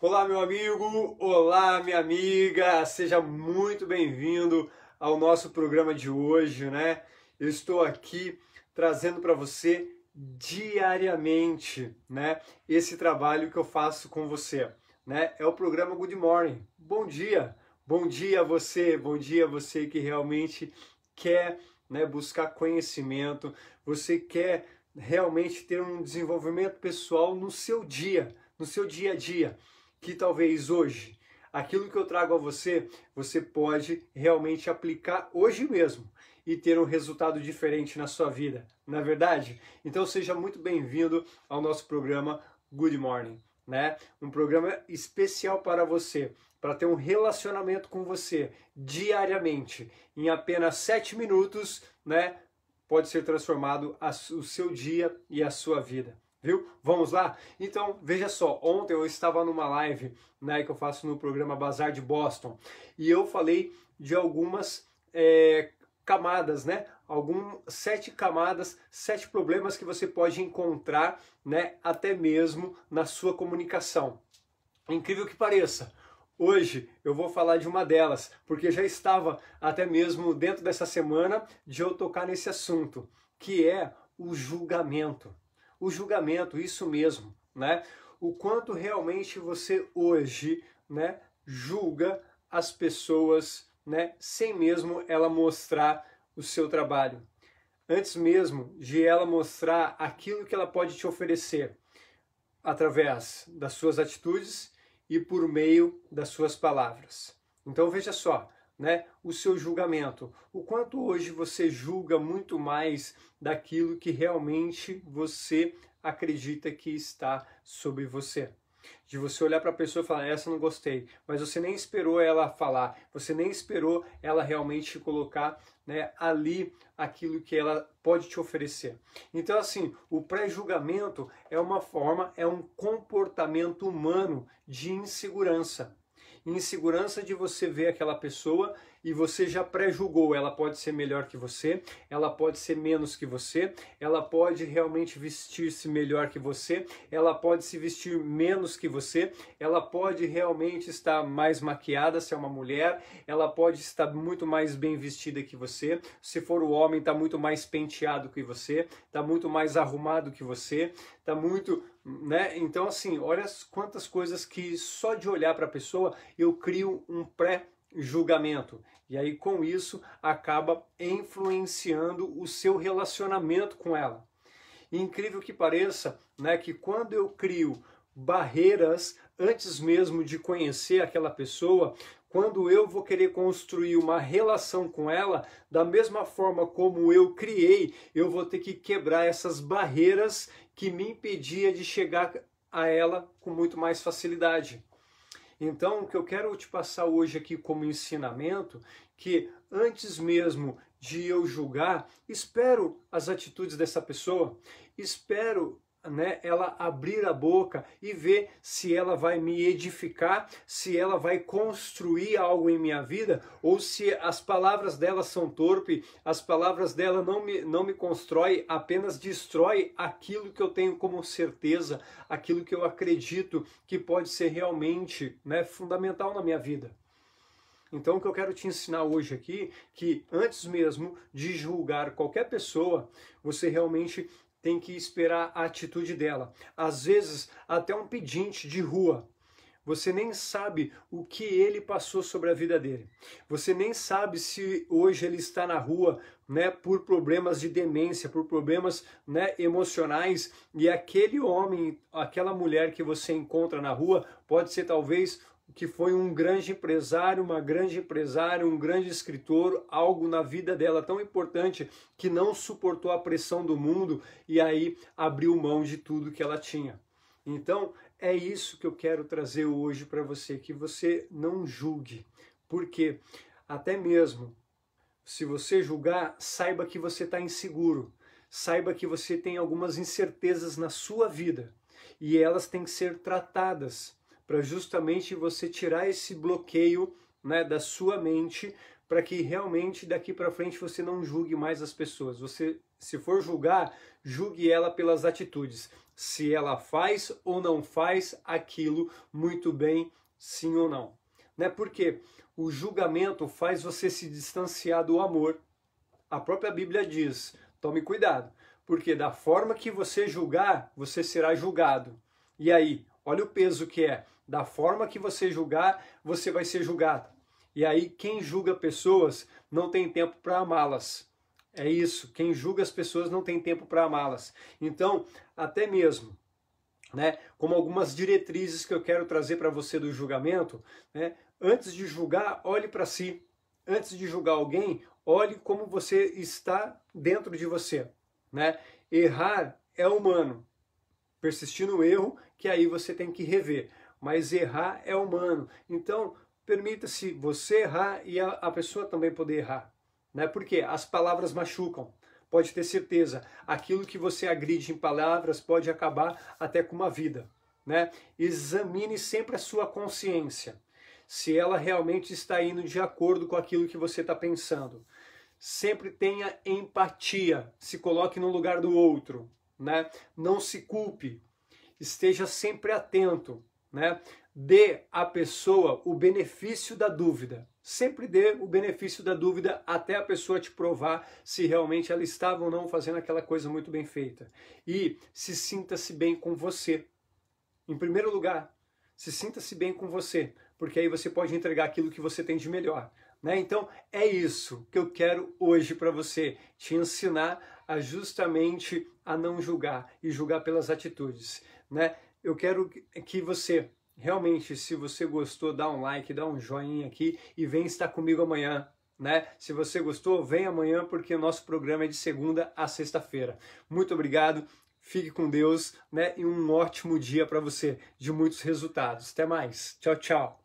Olá, meu amigo! Olá, minha amiga! Seja muito bem-vindo ao nosso programa de hoje, né? Eu estou aqui trazendo para você diariamente, né, esse trabalho que eu faço com você, né? É o programa Good Morning. Bom dia. Bom dia a você, bom dia a você que realmente quer, né, buscar conhecimento, você quer realmente ter um desenvolvimento pessoal no seu dia, no seu dia a dia que talvez hoje aquilo que eu trago a você, você pode realmente aplicar hoje mesmo e ter um resultado diferente na sua vida, na é verdade? Então seja muito bem-vindo ao nosso programa Good Morning, né? Um programa especial para você, para ter um relacionamento com você diariamente, em apenas sete minutos, né? Pode ser transformado o seu dia e a sua vida. Viu? Vamos lá? Então, veja só, ontem eu estava numa live né, que eu faço no programa Bazar de Boston e eu falei de algumas é, camadas, né? Algum, sete camadas, sete problemas que você pode encontrar, né? Até mesmo na sua comunicação. Incrível que pareça, Hoje eu vou falar de uma delas, porque já estava até mesmo dentro dessa semana de eu tocar nesse assunto, que é o julgamento o julgamento, isso mesmo, né? O quanto realmente você hoje, né, julga as pessoas, né, sem mesmo ela mostrar o seu trabalho. Antes mesmo de ela mostrar aquilo que ela pode te oferecer através das suas atitudes e por meio das suas palavras. Então veja só, né, o seu julgamento. O quanto hoje você julga muito mais daquilo que realmente você acredita que está sobre você. De você olhar para a pessoa e falar, essa não gostei, mas você nem esperou ela falar, você nem esperou ela realmente colocar né, ali aquilo que ela pode te oferecer. Então, assim, o pré-julgamento é uma forma, é um comportamento humano de insegurança insegurança de você ver aquela pessoa e você já pré-julgou. Ela pode ser melhor que você, ela pode ser menos que você, ela pode realmente vestir-se melhor que você, ela pode se vestir menos que você, ela pode realmente estar mais maquiada se é uma mulher, ela pode estar muito mais bem vestida que você, se for o homem, está muito mais penteado que você, está muito mais arrumado que você, está muito né? Então, assim, olha quantas coisas que só de olhar para a pessoa eu crio um pré julgamento. E aí, com isso, acaba influenciando o seu relacionamento com ela. E incrível que pareça, né, que quando eu crio barreiras antes mesmo de conhecer aquela pessoa, quando eu vou querer construir uma relação com ela, da mesma forma como eu criei, eu vou ter que quebrar essas barreiras que me impedia de chegar a ela com muito mais facilidade. Então, o que eu quero te passar hoje aqui como ensinamento, que antes mesmo de eu julgar, espero as atitudes dessa pessoa, espero né, ela abrir a boca e ver se ela vai me edificar, se ela vai construir algo em minha vida, ou se as palavras dela são torpe, as palavras dela não me, não me constrói, apenas destrói aquilo que eu tenho como certeza, aquilo que eu acredito que pode ser realmente né, fundamental na minha vida. Então o que eu quero te ensinar hoje aqui, que antes mesmo de julgar qualquer pessoa, você realmente tem que esperar a atitude dela. Às vezes, até um pedinte de rua. Você nem sabe o que ele passou sobre a vida dele. Você nem sabe se hoje ele está na rua, né, por problemas de demência, por problemas, né, emocionais, e aquele homem, aquela mulher que você encontra na rua pode ser talvez que foi um grande empresário, uma grande empresária, um grande escritor, algo na vida dela tão importante que não suportou a pressão do mundo e aí abriu mão de tudo que ela tinha. Então, é isso que eu quero trazer hoje para você, que você não julgue. Porque até mesmo se você julgar, saiba que você está inseguro, saiba que você tem algumas incertezas na sua vida e elas têm que ser tratadas para justamente você tirar esse bloqueio né, da sua mente para que realmente daqui para frente você não julgue mais as pessoas. Você, se for julgar, julgue ela pelas atitudes. Se ela faz ou não faz aquilo muito bem, sim ou não. Né? Porque o julgamento faz você se distanciar do amor. A própria Bíblia diz: tome cuidado, porque da forma que você julgar, você será julgado. E aí, olha o peso que é da forma que você julgar, você vai ser julgado. E aí, quem julga pessoas não tem tempo para amá-las. É isso. Quem julga as pessoas não tem tempo para amá-las. Então, até mesmo né, como algumas diretrizes que eu quero trazer para você do julgamento, né, antes de julgar, olhe para si. Antes de julgar alguém, olhe como você está dentro de você. Né? Errar é humano. Persistir no erro, que aí você tem que rever mas errar é humano. Então, permita-se você errar e a, a pessoa também poder errar. Né? Porque as palavras machucam. Pode ter certeza, aquilo que você agride em palavras pode acabar até com uma vida. Né? Examine sempre a sua consciência, se ela realmente está indo de acordo com aquilo que você está pensando. Sempre tenha empatia, se coloque no lugar do outro, né? Não se culpe, esteja sempre atento, né? Dê à pessoa o benefício da dúvida. Sempre dê o benefício da dúvida até a pessoa te provar se realmente ela estava ou não fazendo aquela coisa muito bem feita. E se sinta-se bem com você. Em primeiro lugar, se sinta-se bem com você, porque aí você pode entregar aquilo que você tem de melhor. Né? Então é isso que eu quero hoje para você, te ensinar a justamente a não julgar e julgar pelas atitudes. Né? eu quero que você realmente, se você gostou, dá um like, dá um joinha aqui e vem estar comigo amanhã. Né? Se você gostou, vem amanhã porque o nosso programa é de segunda a sexta-feira. Muito obrigado, fique com Deus né? e um ótimo dia para você, de muitos resultados. Até mais, tchau, tchau.